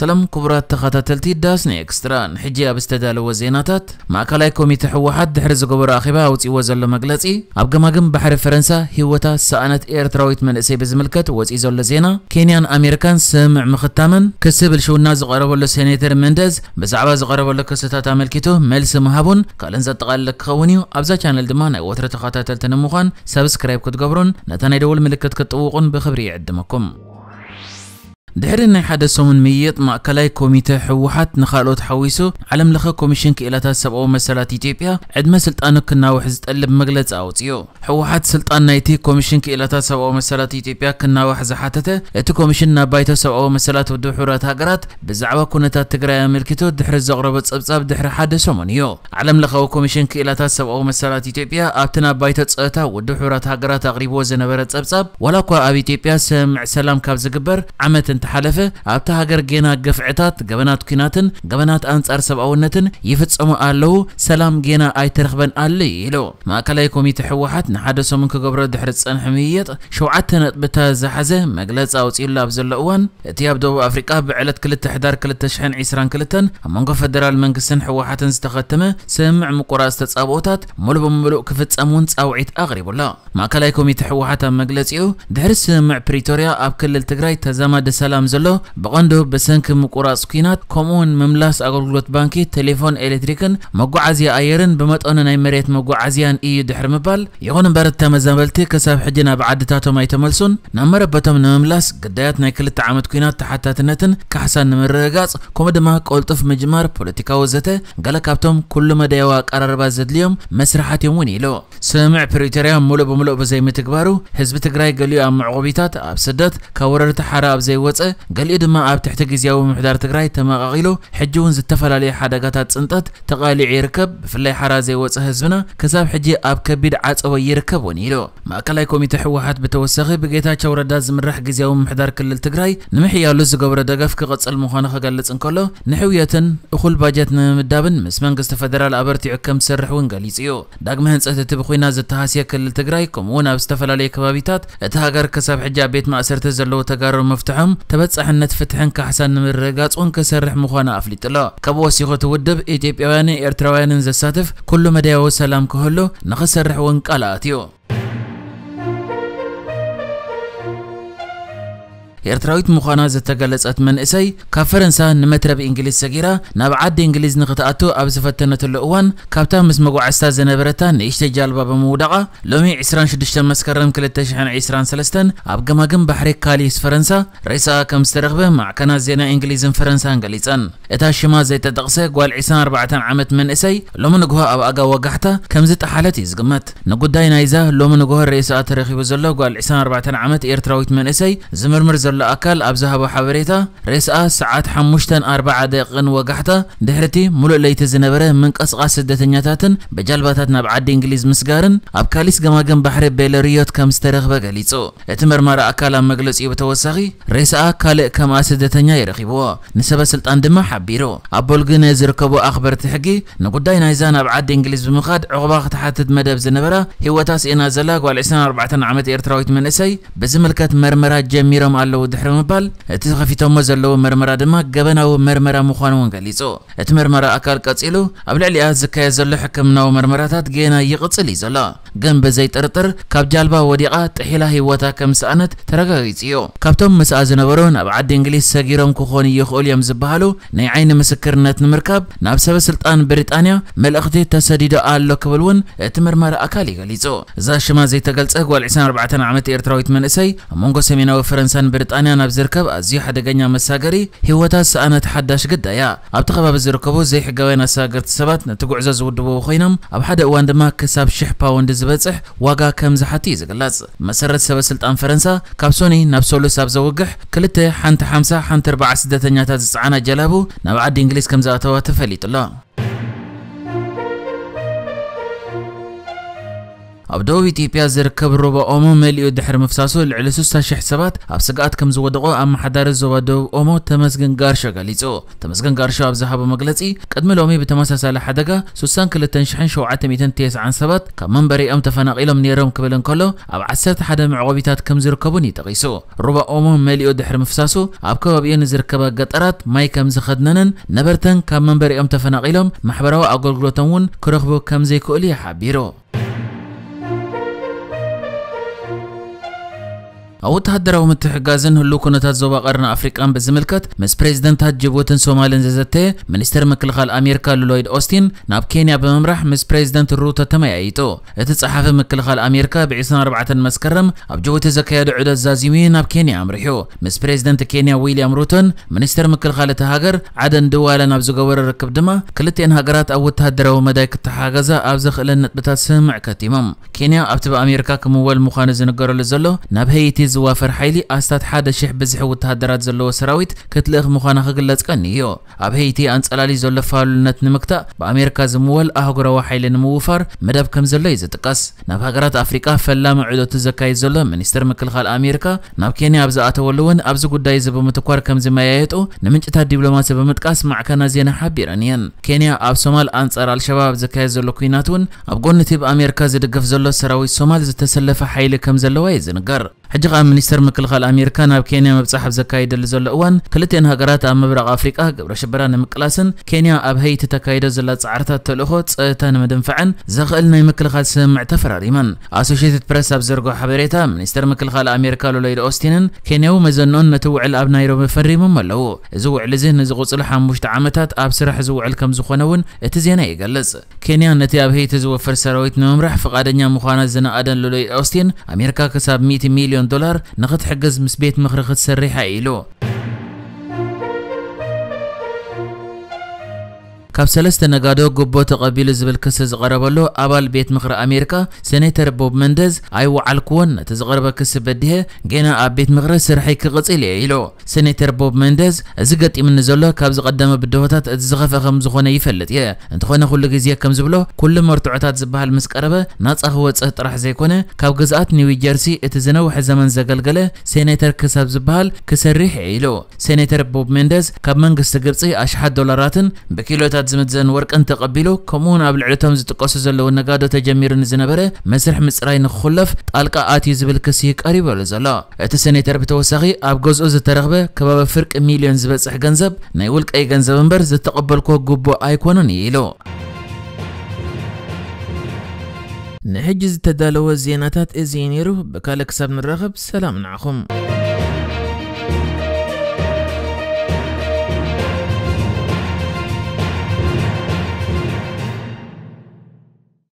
سلام كبرات تخاتلتي داس نيكستران حجي ابستدال وزيناتات ما كلاي كومي تحوحات دحرز كبر اخيبا وتي وزل مغلاصي ابغماغم بحر فرنسا هيوتا سانت ايرتراويت من اسي بزملكت وتي زول زينا كينيان امريكان سمع مختامن كسبل شو شونا زقربلو سينيتر مندز بزعبا زقربلو كستات املكيتو ملس مهابون كالن زتقال خونيو ابزا شانل دما ناي وتر تخاتلتن مخان سبسكرايب كتገብሩን ነታ ናይ ملكت ምልክት بخبري عدمكم. ድሕሪ ናይ ሓደ ሰሙን ምይይጥ ማእከላይ ኮሚቴ ሕወሓት ንኻልኦት ሓዊሱ ዓለም ለኸ ኮሚሽን ክእለታት ሰብኣዊ መሰላት ኢትዮጵያ ዕድመ ስልጣኑ ክናውሕ ዝጠልብ መግለፂ ኣውፅዩ ሕወሓት ስልጣን ናይቲ ኮሚሽን ክእለታት ሰብኣዊ መሰላት ኢትዮጵያ ክናውሕ ዝሓተተ እቲ ኮሚሽን ናብ ባይቶ ሰብኣዊ መሰላት ውድብ ሕብረት ሃገራት ብዛዕባ ኩነታት ትግራይ ኣመልኪቱ ድሕሪ ዘቕረበ ፀብጻብ ድሕሪ ሓደ ሰሙን እዩ ዓለም ለኻዊ ኮሚሽን ክእለታት ሰብኣዊ መሰላት ኢትዮጵያ ኣብቲ ናብ ባይቶ ፀጥታ ውድብ ሕብረት ሃገራት ኣቕሪብዎ ዝነበረ ፀብጻብ ዋላ እኳ ኣብ ኢትዮጵያ ስምዕ ሰላም ካብ ዝግበር ዓመት እንተ حلفة عبت هاجر جينا قفعتات جبنات كيناتن جبنات أنس أرسب أونتن يفتس أمو قالو سلام جينا أي ترخبن قالي يلو ما كلاي كومي تحوحات نحدسو منك قبرة دحرة سنحميات شو عتنا تبتا زحزة مجلس أو تيلا بزل أوان تياب دو أفريقيا بعلت كل التحدار كل التشحن عسران كلتن من قفدر المنك سنحوحات استخدمه سمع مقراس تصابوتات ملبو ملو كفتس أمونس أو عيت أغرب ولا ما كلاي كومي تحوحات مجلس يو دحرس مع بريتوريا أب كل التجريت تزامد سلام كم زلو بقندو بسنك مقراص كينات كمون مملاس أغلقلوت بانكي تليفون إلكتريكن مقو عزيا أيرن بمتقنا ناي مريت مقو عزيان إيو دحر مبال يغون برد تمزنبلتي كساب حجنا بعدتاتو ما يتملسون نمر بتم نملاس قدايات ناي كل تعامد كينات تحتاتنتن كحسان نمرغاص كومد ما قلطف مجمار بوليتيكا وزته قال كابتم كل ما ديوا قرربا زدليوم مسرحات يوموني لو سمع بريتريا ملو بملو بزي متكبارو حزب تግራይ ገሊኡ ኣብ መዕቆቢታት ኣብ ስደት ካብ ወረርቲ ሓረ ኣብ ዘይወፀ قال إدما أبتحتك زياوي محدار تقراي تما غيلو حجون زتفل علي حداقات تصنطت تقالي عيركب في اللي حرازي وصهزونا كساب حجي أب كبير عاتس أوي يركب ونيلو ما أكلاي كومي تحوحات بتوسخي بقيتا شاورا داز من رح زياوي محدار كل التقراي نمحي يالو زقابرا داقف كغطس المخانخة قالت انكولو نحوية أخول باجاتنا مدابن مسمان قصة فدرال أبرتي عكم سرح ونقالي زيو داق مهن سأتي تبخوينا زد تهاسية كل التقرايكم ونا بستفل عليك بابيتات اتهاقر كساب حجاب بيت ما أسرت زلو تقارر مفتحهم تبتسحنت فتحن كحسن من رجعتون كسرح مخانا أفلت لا كبوس يخوت ودب إيجيب إيراني إيرتراويان زساتف كل مدياو سلام كهلو نخسرح ونقلاتيو ኤርትራዊት ምዃና ዝተገለጸት መንእሰይ ካብ ፈረንሳ ንመትረብ እንግሊዝ ሰጊራ ናብ ዓዲ እንግሊዝ ንኽትኣቱ ኣብ ዝፈተነትሉ እዋን ካብታ ምስ መጓዓዝታ ዝነበረታ ንእሽተይ ጃልባ ብምውዳቓ ሎሚ 26 መስከረም 2023 ኣብ ገማግም ባሕሪ ካሊስ ፈረንሳ ሬሳኣ ከም ዝተረኽበ ማዕከናት ዜና እንግሊዝን ፈረንሳን ገሊጸን እታ ሽማ ዘይተጠቕሰ ጓል 24 ዓመት መንእሰይ ሎሚ ንግሆ ኣብ ኣጋ ወጋሕታ ከም ዝጠሓለት እዩ ዝግመት ንጉዳይ ናይዛ ሎሚ ንግሆ ርእስኣ ተረኺቡ ዘሎ ጓል 24 ዓመት ኤርትራዊት መንእሰይ ዝምርምር ዘሎ ኣካል ኣብ ዝሃቦ ሓበሬታ ርእስኣ ሰዓት ሓሙሽተን ኣርባዓ ደቂቕን ወጋሕታ ድሕርቲ ሙሉእ ለይቲ ዝነበረ ምንቅስቓስ ስደተኛታትን ብጃልባታት ናብ ዓዲ እንግሊዝ ምስጋርን ኣብ ካሊስ ገማገም ባሕሪ ቤለርዮት ከም ዝተረኽበ ገሊጹ እቲ መርማሪ ኣካል ኣብ መግለፂኡ ብተወሳኺ ርእስኣ ካልእ ከምኣ ስደተኛ ይረኺብዎ ንሰበ ስልጣን ድማ ሓቢሩ ኣብ ቦልግነ ዝርከቡ ኣኽበርቲ ሕጊ ንጉዳይ ናይዛ ናብ ዓዲ እንግሊዝ ብምኻድ ዕቑባ ክትሓትት መደብ ዝነበራ ህይወታ ስኢና ዘላ ጓል 24 ዓመት ኤርትራዊት መንእሰይ ብዝምልከት መርመራ ጀሚሮም ኣለዎ ዘለዎ ድሕሪ ምባል እቲ ተኸፊቶሞ ዘለዎ መርመራ ድማ ገበናዊ መርመራ ምዃኑውን ገሊጹ እቲ መርመራ ኣካል ቀጺሉ ኣብ ልዕሊኣ ዝካየድ ዘሎ ሕክምናዊ መርመራታት ገና ይቕጽል እዩ ዘሎ ግን ብዘይጥርጥር ካብ ጃልባ ወዲቓ ጥሒላ ህይወታ ከም ሰኣነት ተረጋጊጹ እዩ ካብቶም ምስኣ ዝነበሩ ናብ ዓዲ እንግሊዝ ሰጊሮም ክኾኑ ይኽእሉ እዮም ዝበሃሉ ናይ ዓይኒ ምስክርነት ንምርካብ ናብ ሰበ ስልጣን ብሪጣንያ መልእኽቲ ተሰዲዶ ኣሎ ክብል እውን እቲ መርመሪ ኣካል ይገሊጹ እዛ ሽማ ዘይተገልጸ ጓል 24 ዓመት ኤርትራዊት መንእሰይ ኣብ መንጎ ሰሜናዊ ፈረንሳን ብሪጣ متأنينا بزركب زي حد جنيا مساجري هو تاس أنا تحداش جدا يا أبتقى بزركبو زي حجوينا ساجرت سبات نتقع زز ودبو خينم أبحد واند ما كسب شح باوند زبتح واجا كم زحتي زقلاز مسرة سبب سلطان فرنسا كابسوني نبسولو ساب زوجح كلته حنت حمسة حنت أربعة سدة تنيات زعانا جلابو نبعد إنجليز كم زاتوا تفليت الله ኣብ ደቡብ ኢትዮጵያ ዝርከብ ሮባ ኦሞ መሊኡ ድሕሪ ምፍሳሱ ልዕሊ 60,000 ሰባት ኣብ ስግኣት ከም ዝወደቑ ኣመሓዳሪ ዞባ ደቡብ ኦሞ ተመስገን ጋርሻ ገሊጹ ተመስገን ጋርሻ ኣብ ዝሃቦ መግለጺ ቅድሚ ሎሚ ብተመሳሳሊ ሓደጋ 62790 ሰባት ካብ መንበሪኦም ተፈናቒሎም ነይሮም ክብል እንከሎ ኣብ 11 ምዕቆቢታት ከም ዝርከቡን ይጠቒሱ ሩባ ኦሞ መሊኡ ድሕሪ ምፍሳሱ ኣብ ከባቢኡ ንዝርከባ ገጠራት ማይ ከም ዝኸድነንን ነበርተን ካብ መንበሪኦም ተፈናቒሎም ማሕበራዊ ኣገልግሎቶም እውን ክረኽቡ ከም ዘይክእሉ ይሓቢሩ او أوتهدره متحقازن هلو كنتات زوبا قرن أفريقان بزملكت مس بريزيدنت هات جيبوتن سومالن ززته منستر مكلخال اميركا لولويد أوستين ناب كينيا بممرح مس بريزيدنت روتا تمي ايتو تميعيتو صحافة مكلخال اميركا بعيسان ربعة مسكرم أب جوت زكياد عدد زازيمين ناب كينيا أمرحو مس بريزيدنت كينيا ويليام روتن منستر مكلخال تهاجر عدن دوالا ناب زقور الركب دما كلتين هاجرات أو تهدره مداي كتحاجزة أبزخ لنت سمع كتيمم كينيا أبتب اميركا كمول مخانز نقرل لزلو ناب هيتي زوافر حيلي أستاد حادة شح بزح وتهدرات زلو سراويت كتلغ مخانا خقلات كنيو أب هيتي أنت ألالي زول فالو لنت نمكتا بأميركا زموال أهقرا وحيل نموفر مدب كم زلو يزتقس ناب هقرات أفريقا فلا معدو تزكاي زلو منيستر مكلخ الأميركا ناب كيني أبزا أتولوون أبزا قد دايز بمتقوار كم زما يايتو نمنج تا ديبلوماس بمتقاس مع كان زينا حبيرانيان كينيا أب سومال أنت أرى الشباب زكاي زلو كويناتون أب قلنتي بأميركا زد قف زلو سراويت سومال زتسلف حيل كم زلو ويزنقر حجي ኣብ ሚኒስተር ምክልኻል ኣሜሪካ ናብ ኬንያ መብፃሕብ ዘካይደሉ ዘሎ እዋን ክልተን ሃገራት ኣብ ምብራቕ ኣፍሪቃ ግብረ ሽበራ ንምቅላስን ኬንያ ኣብ ሃይቲ ተካይደ ዘላ ፃዕርታት ተልእኮ ፀጥታ ንምድንፋዕን ዘኽእል ናይ ምክልኻል ስምምዕ ተፈራሪመን ኣሶሽትድ ፕረስ ኣብ ዘርግሖ ሓበሬታ ሚኒስተር ምክልኻል ኣሜሪካ ሎሎይድ ኦስቲንን ኬንያዊ መዘንኦን ነቲ ውዕል ኣብ ናይሮቢ ፈሪሞም ኣለዉ እዚ ውዕል እዚ ንዝቕፅሉ ሓሙሽተ ዓመታት ኣብ ስራሕ ዝውዕል ከም ዝኾነ እውን እቲ ዜና ይገልጽ ኬንያ ነቲ ኣብ ሃይቲ ዝወፍር ሰራዊት ንምምራሕ ፍቓደኛ ምዃና ዝነኣደን ሎሎይድ ኦስቲን ኣሜሪካ ክሳብ 100 ሚልዮን ዶላር الدار نغد حق زمس بيت مغرغة السريحة إلو ካብ ሰለስተ ነጋዶ ጉቦ ተቐቢሉ ዝብል ክስ ዝቐረበሉ ኣባል ቤት ምኽሪ ኣሜሪካ ሴነተር ቦብ መንደዝ ኣይወዓልክዎን እቲ ዝቐረበ ክስ በዲሀ ገና ኣብ ቤት ምኽሪ ስርሐይ ክቕፅል እየ ኢሉ ሴነተር ቦብ መንደዝ እዚ ገጢምኒ ዘሎ ካብ ዝቐደመ ብድሆታት እቲ ዝኸፈ ከም ዝኾነ ይፈልጥ እየ እንተኾነ ኩሉ ግዜ ከም ዝብሎ ኩሉ መርትዖታት ዝበሃል ምስ ቀረበ ናፃ ክወፅእ ጥራሕ ዘይኮነ ካብ ግዝኣት ኒው ጀርሲ እቲ ዝነውሐ ዘመን ዘገልገለ ሴነተር ክሳብ ዝበሃል ክሰርሕ እየ ኢሉ ሴነተር ቦብ መንደዝ ካብ መንግስቲ ግብፂ ኣሽሓት ዶላራትን ብኪሎታት زمزن ورق انت قبيلو كمون قبل عدتهم زت قصص اللي والنجادة تجمير نزنبرة مسرح مصرين خلف تلقى آتي زبل كسيه قريب ولا زلا اتسنة تربت وسقي أب جزء زت رغبة كباب فرق مليون زبل صح جنزب نقولك أي جنزب نبر زت قبل كوه جبو أيقونه نيلو نحجز تدالو زيناتات ازينيرو بكالك سبن الرغب سلام عليكم